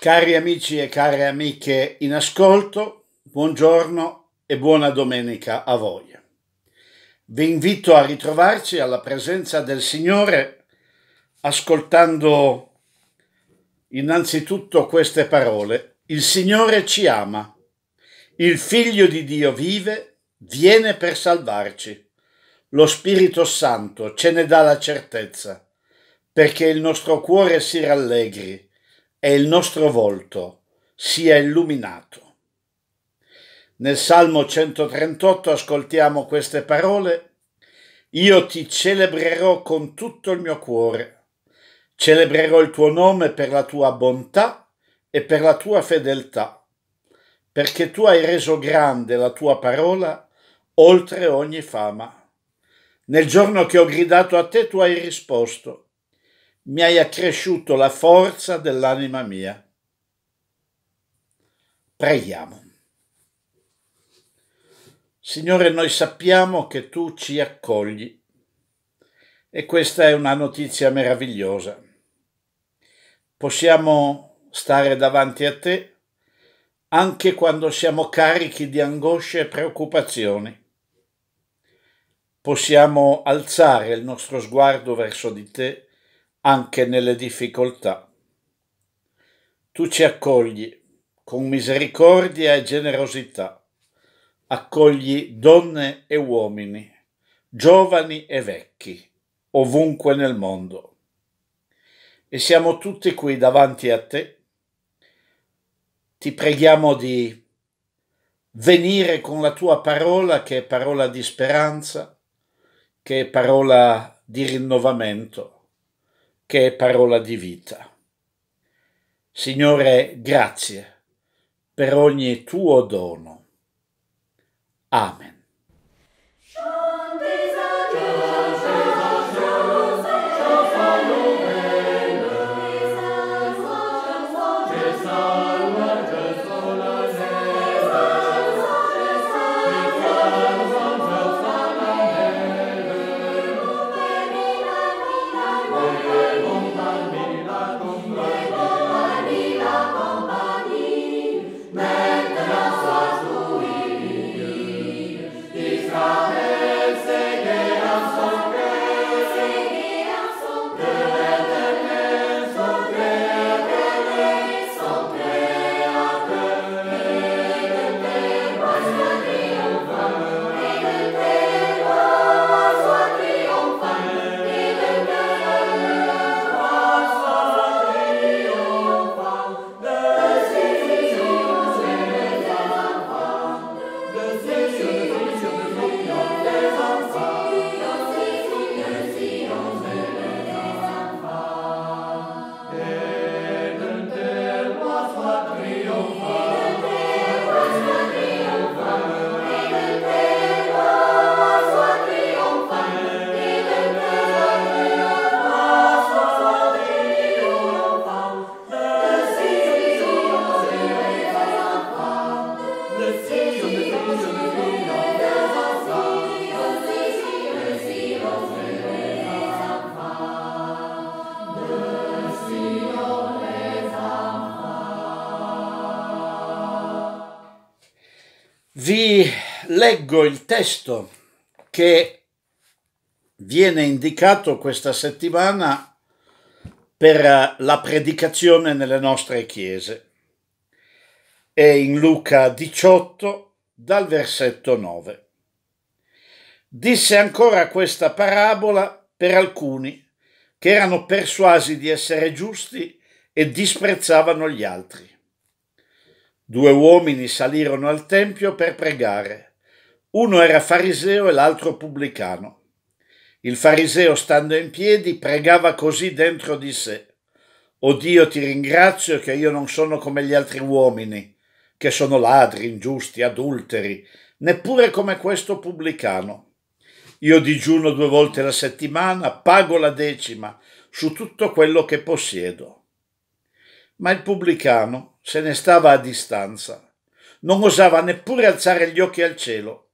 Cari amici e care amiche in ascolto, buongiorno e buona domenica a voi. Vi invito a ritrovarci alla presenza del Signore ascoltando innanzitutto queste parole. Il Signore ci ama, il Figlio di Dio vive, viene per salvarci. Lo Spirito Santo ce ne dà la certezza, perché il nostro cuore si rallegri e il nostro volto sia illuminato. Nel Salmo 138 ascoltiamo queste parole, Io ti celebrerò con tutto il mio cuore, celebrerò il tuo nome per la tua bontà e per la tua fedeltà, perché tu hai reso grande la tua parola oltre ogni fama. Nel giorno che ho gridato a te tu hai risposto mi hai accresciuto la forza dell'anima mia. Preghiamo. Signore, noi sappiamo che tu ci accogli e questa è una notizia meravigliosa. Possiamo stare davanti a te anche quando siamo carichi di angosce e preoccupazioni. Possiamo alzare il nostro sguardo verso di te anche nelle difficoltà. Tu ci accogli con misericordia e generosità, accogli donne e uomini, giovani e vecchi, ovunque nel mondo. E siamo tutti qui davanti a te. Ti preghiamo di venire con la tua parola che è parola di speranza, che è parola di rinnovamento che è parola di vita. Signore, grazie per ogni tuo dono. Amen. leggo il testo che viene indicato questa settimana per eh, la predicazione nelle nostre chiese. È in Luca 18 dal versetto 9. Disse ancora questa parabola per alcuni che erano persuasi di essere giusti e disprezzavano gli altri. Due uomini salirono al tempio per pregare uno era fariseo e l'altro pubblicano. Il fariseo, stando in piedi, pregava così dentro di sé. O Dio, ti ringrazio che io non sono come gli altri uomini, che sono ladri, ingiusti, adulteri, neppure come questo pubblicano. Io digiuno due volte la settimana, pago la decima su tutto quello che possiedo. Ma il pubblicano se ne stava a distanza, non osava neppure alzare gli occhi al cielo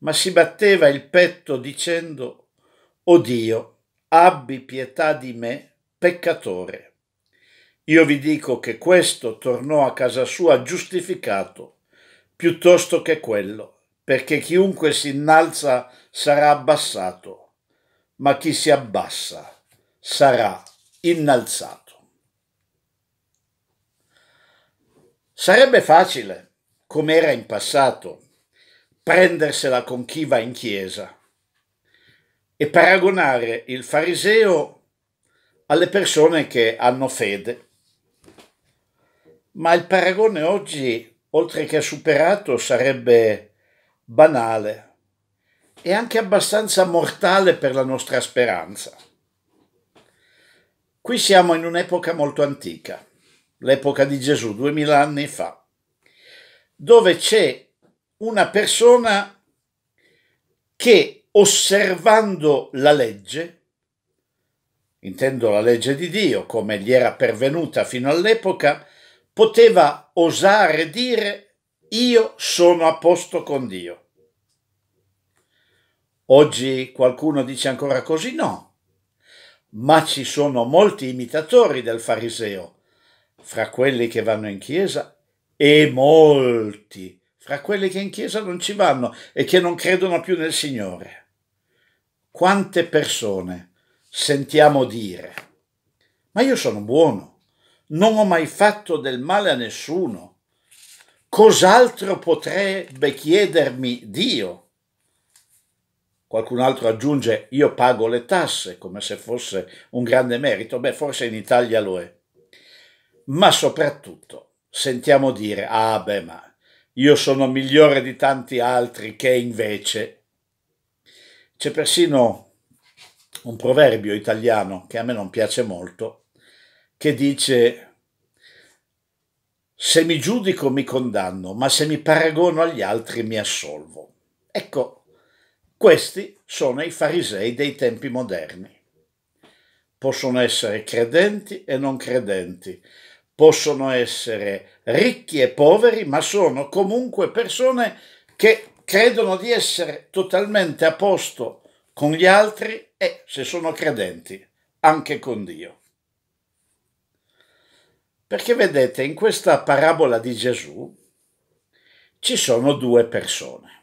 ma si batteva il petto dicendo, O Dio, abbi pietà di me, peccatore. Io vi dico che questo tornò a casa sua giustificato, piuttosto che quello, perché chiunque si innalza sarà abbassato, ma chi si abbassa sarà innalzato. Sarebbe facile, come era in passato, prendersela con chi va in chiesa e paragonare il fariseo alle persone che hanno fede. Ma il paragone oggi, oltre che superato, sarebbe banale e anche abbastanza mortale per la nostra speranza. Qui siamo in un'epoca molto antica, l'epoca di Gesù, duemila anni fa, dove c'è una persona che osservando la legge, intendo la legge di Dio come gli era pervenuta fino all'epoca, poteva osare dire io sono a posto con Dio. Oggi qualcuno dice ancora così? No, ma ci sono molti imitatori del fariseo, fra quelli che vanno in chiesa e molti fra quelli che in chiesa non ci vanno e che non credono più nel Signore. Quante persone sentiamo dire, ma io sono buono, non ho mai fatto del male a nessuno, cos'altro potrebbe chiedermi Dio? Qualcun altro aggiunge, io pago le tasse, come se fosse un grande merito, beh forse in Italia lo è. Ma soprattutto sentiamo dire, ah beh ma io sono migliore di tanti altri che invece. C'è persino un proverbio italiano che a me non piace molto, che dice, se mi giudico mi condanno, ma se mi paragono agli altri mi assolvo. Ecco, questi sono i farisei dei tempi moderni. Possono essere credenti e non credenti, possono essere ricchi e poveri, ma sono comunque persone che credono di essere totalmente a posto con gli altri e, se sono credenti, anche con Dio. Perché vedete, in questa parabola di Gesù ci sono due persone.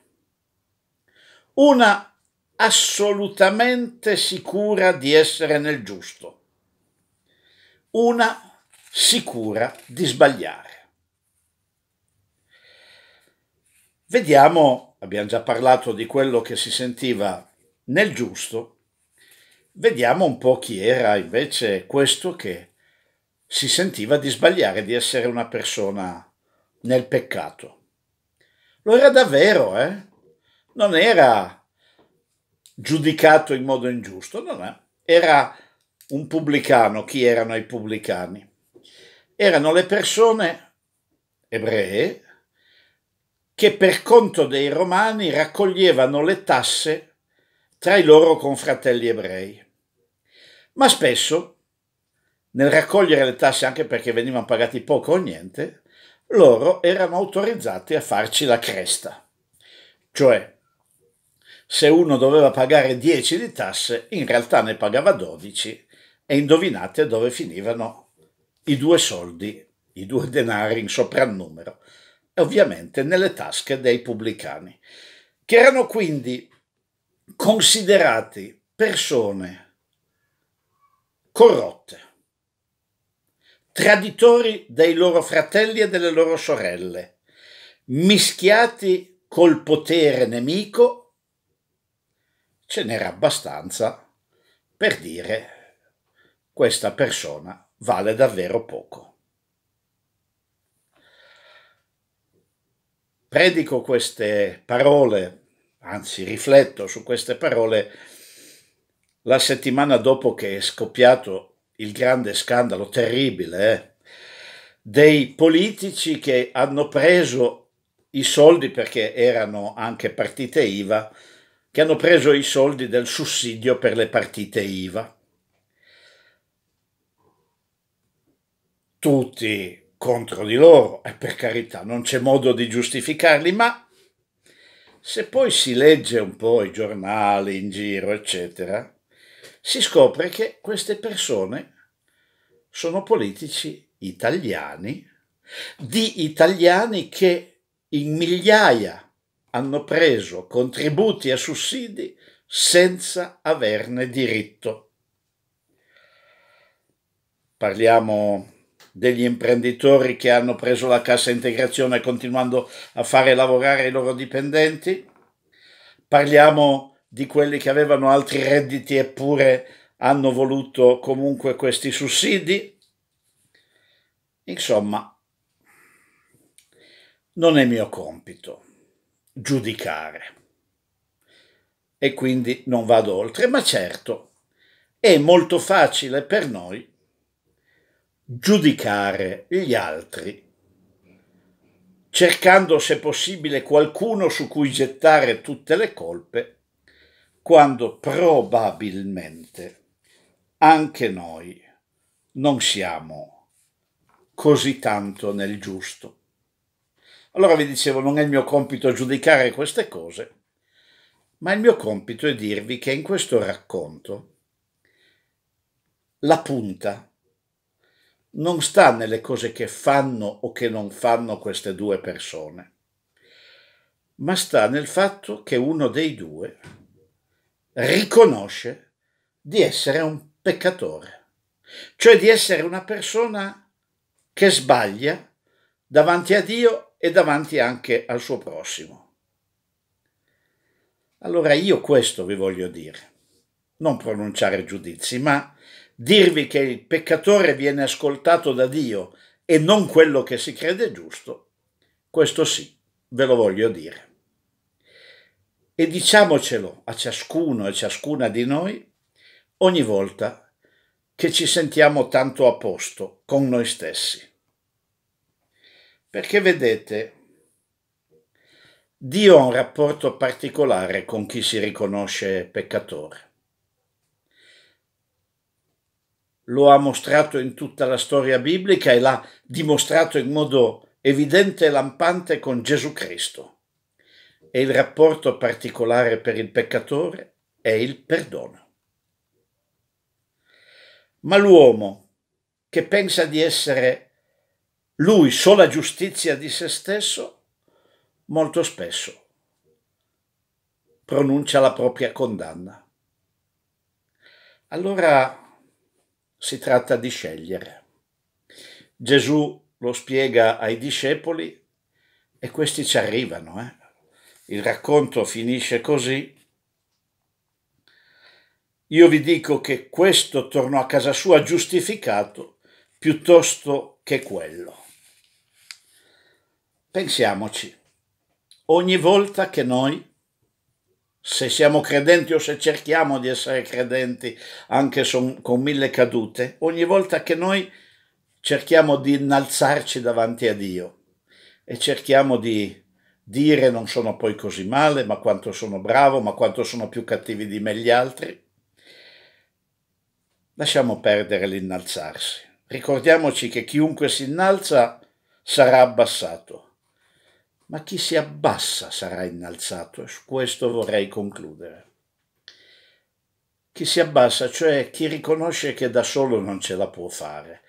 Una assolutamente sicura di essere nel giusto, una sicura di sbagliare. Vediamo, abbiamo già parlato di quello che si sentiva nel giusto, vediamo un po' chi era invece questo che si sentiva di sbagliare, di essere una persona nel peccato. Lo era davvero, eh? Non era giudicato in modo ingiusto, non è. Era un pubblicano, chi erano i pubblicani? erano le persone ebree che per conto dei romani raccoglievano le tasse tra i loro confratelli ebrei. Ma spesso, nel raccogliere le tasse anche perché venivano pagati poco o niente, loro erano autorizzati a farci la cresta. Cioè, se uno doveva pagare 10 di tasse, in realtà ne pagava 12 e indovinate dove finivano i due soldi, i due denari in soprannumero, ovviamente nelle tasche dei pubblicani, che erano quindi considerati persone corrotte, traditori dei loro fratelli e delle loro sorelle, mischiati col potere nemico, ce n'era abbastanza per dire questa persona vale davvero poco. Predico queste parole, anzi rifletto su queste parole, la settimana dopo che è scoppiato il grande scandalo terribile eh, dei politici che hanno preso i soldi perché erano anche partite IVA, che hanno preso i soldi del sussidio per le partite IVA tutti contro di loro e per carità non c'è modo di giustificarli, ma se poi si legge un po' i giornali in giro, eccetera, si scopre che queste persone sono politici italiani, di italiani che in migliaia hanno preso contributi e sussidi senza averne diritto. Parliamo degli imprenditori che hanno preso la cassa integrazione continuando a fare lavorare i loro dipendenti, parliamo di quelli che avevano altri redditi eppure hanno voluto comunque questi sussidi. Insomma, non è mio compito giudicare e quindi non vado oltre, ma certo è molto facile per noi giudicare gli altri, cercando se possibile qualcuno su cui gettare tutte le colpe, quando probabilmente anche noi non siamo così tanto nel giusto. Allora vi dicevo, non è il mio compito giudicare queste cose, ma il mio compito è dirvi che in questo racconto la punta non sta nelle cose che fanno o che non fanno queste due persone, ma sta nel fatto che uno dei due riconosce di essere un peccatore, cioè di essere una persona che sbaglia davanti a Dio e davanti anche al suo prossimo. Allora io questo vi voglio dire, non pronunciare giudizi, ma dirvi che il peccatore viene ascoltato da Dio e non quello che si crede giusto, questo sì, ve lo voglio dire. E diciamocelo a ciascuno e ciascuna di noi ogni volta che ci sentiamo tanto a posto con noi stessi. Perché vedete, Dio ha un rapporto particolare con chi si riconosce peccatore. lo ha mostrato in tutta la storia biblica e l'ha dimostrato in modo evidente e lampante con Gesù Cristo. E il rapporto particolare per il peccatore è il perdono. Ma l'uomo che pensa di essere lui sola giustizia di se stesso, molto spesso pronuncia la propria condanna. Allora si tratta di scegliere. Gesù lo spiega ai discepoli e questi ci arrivano. Eh? Il racconto finisce così. Io vi dico che questo tornò a casa sua giustificato piuttosto che quello. Pensiamoci, ogni volta che noi se siamo credenti o se cerchiamo di essere credenti anche con mille cadute, ogni volta che noi cerchiamo di innalzarci davanti a Dio e cerchiamo di dire non sono poi così male, ma quanto sono bravo, ma quanto sono più cattivi di me gli altri, lasciamo perdere l'innalzarsi. Ricordiamoci che chiunque si innalza sarà abbassato ma chi si abbassa sarà innalzato, e su questo vorrei concludere. Chi si abbassa, cioè chi riconosce che da solo non ce la può fare,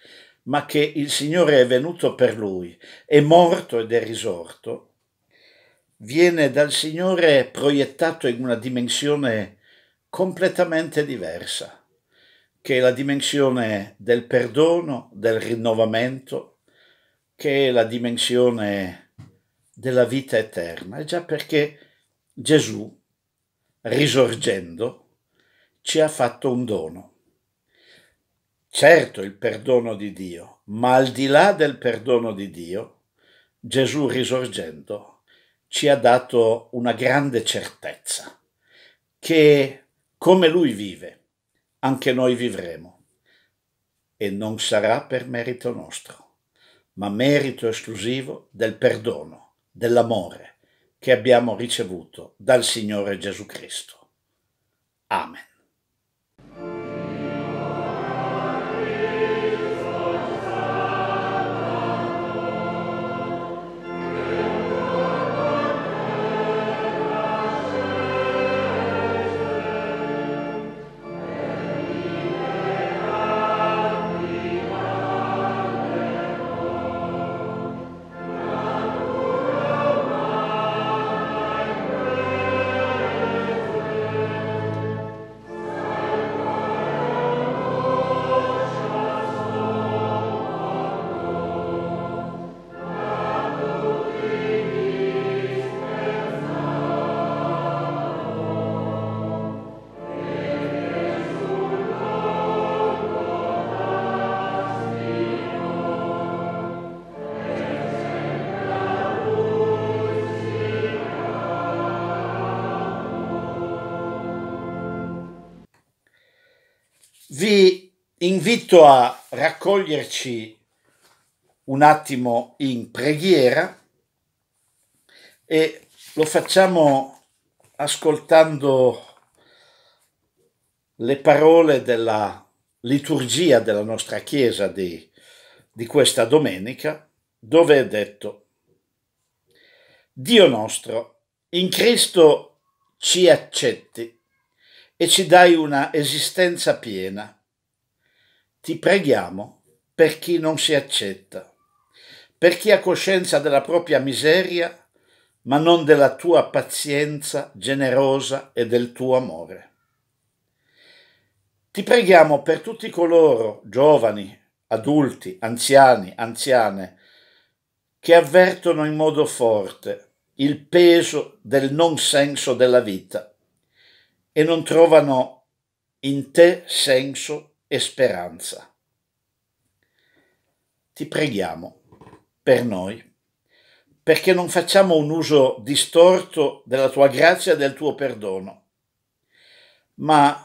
ma che il Signore è venuto per lui, è morto ed è risorto, viene dal Signore proiettato in una dimensione completamente diversa, che è la dimensione del perdono, del rinnovamento, che è la dimensione della vita eterna, è già perché Gesù, risorgendo, ci ha fatto un dono. Certo il perdono di Dio, ma al di là del perdono di Dio, Gesù risorgendo ci ha dato una grande certezza che come lui vive, anche noi vivremo e non sarà per merito nostro, ma merito esclusivo del perdono dell'amore che abbiamo ricevuto dal Signore Gesù Cristo. Amen. invito a raccoglierci un attimo in preghiera e lo facciamo ascoltando le parole della liturgia della nostra Chiesa di, di questa domenica, dove è detto, Dio nostro, in Cristo ci accetti e ci dai una esistenza piena ti preghiamo per chi non si accetta, per chi ha coscienza della propria miseria, ma non della tua pazienza generosa e del tuo amore. Ti preghiamo per tutti coloro, giovani, adulti, anziani, anziane, che avvertono in modo forte il peso del non senso della vita e non trovano in te senso e speranza. Ti preghiamo per noi, perché non facciamo un uso distorto della tua grazia e del tuo perdono, ma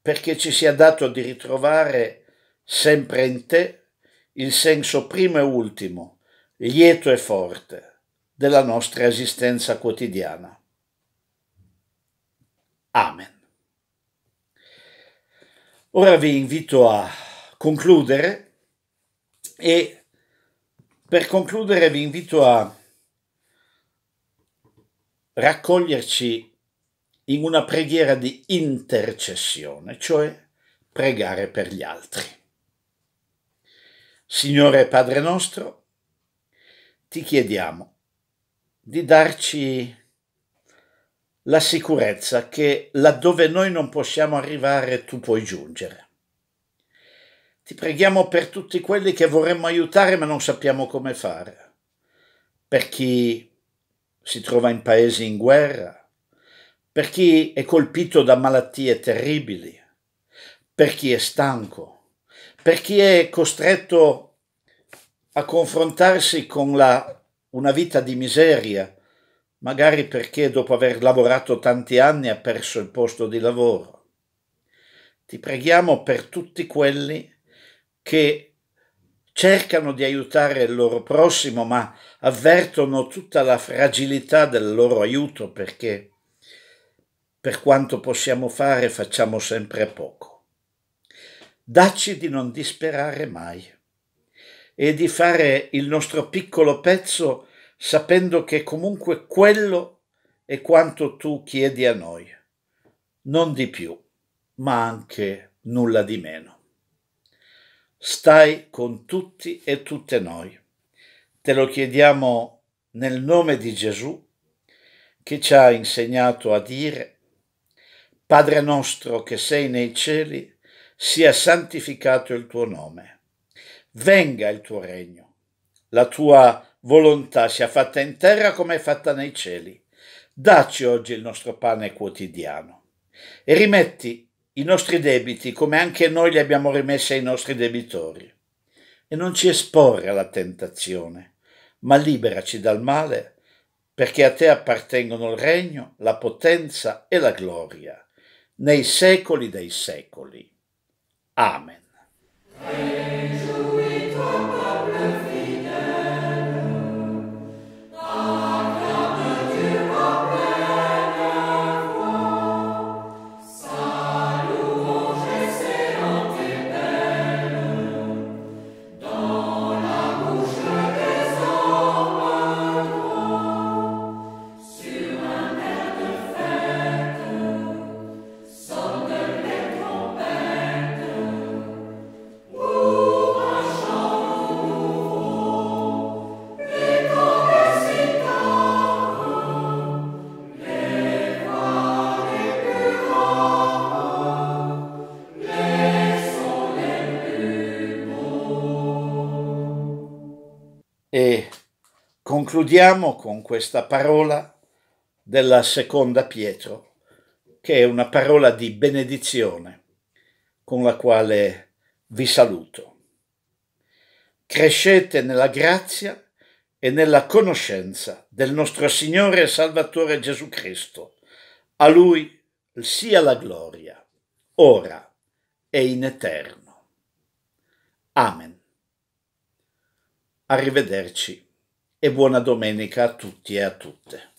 perché ci sia dato di ritrovare sempre in te il senso primo e ultimo, lieto e forte, della nostra esistenza quotidiana. Amen. Ora vi invito a concludere e per concludere vi invito a raccoglierci in una preghiera di intercessione, cioè pregare per gli altri. Signore Padre nostro, ti chiediamo di darci la sicurezza che laddove noi non possiamo arrivare tu puoi giungere. Ti preghiamo per tutti quelli che vorremmo aiutare ma non sappiamo come fare, per chi si trova in paesi in guerra, per chi è colpito da malattie terribili, per chi è stanco, per chi è costretto a confrontarsi con la, una vita di miseria magari perché dopo aver lavorato tanti anni ha perso il posto di lavoro. Ti preghiamo per tutti quelli che cercano di aiutare il loro prossimo, ma avvertono tutta la fragilità del loro aiuto perché per quanto possiamo fare facciamo sempre poco. Dacci di non disperare mai e di fare il nostro piccolo pezzo sapendo che comunque quello è quanto tu chiedi a noi, non di più, ma anche nulla di meno. Stai con tutti e tutte noi. Te lo chiediamo nel nome di Gesù che ci ha insegnato a dire, Padre nostro che sei nei cieli, sia santificato il tuo nome, venga il tuo regno, la tua volontà sia fatta in terra come è fatta nei cieli. Dacci oggi il nostro pane quotidiano e rimetti i nostri debiti come anche noi li abbiamo rimessi ai nostri debitori. E non ci esporre alla tentazione, ma liberaci dal male, perché a te appartengono il regno, la potenza e la gloria, nei secoli dei secoli. Amen. Amen. Concludiamo con questa parola della seconda Pietro, che è una parola di benedizione con la quale vi saluto. Crescete nella grazia e nella conoscenza del nostro Signore e Salvatore Gesù Cristo. A Lui sia la gloria, ora e in eterno. Amen. Arrivederci e buona domenica a tutti e a tutte.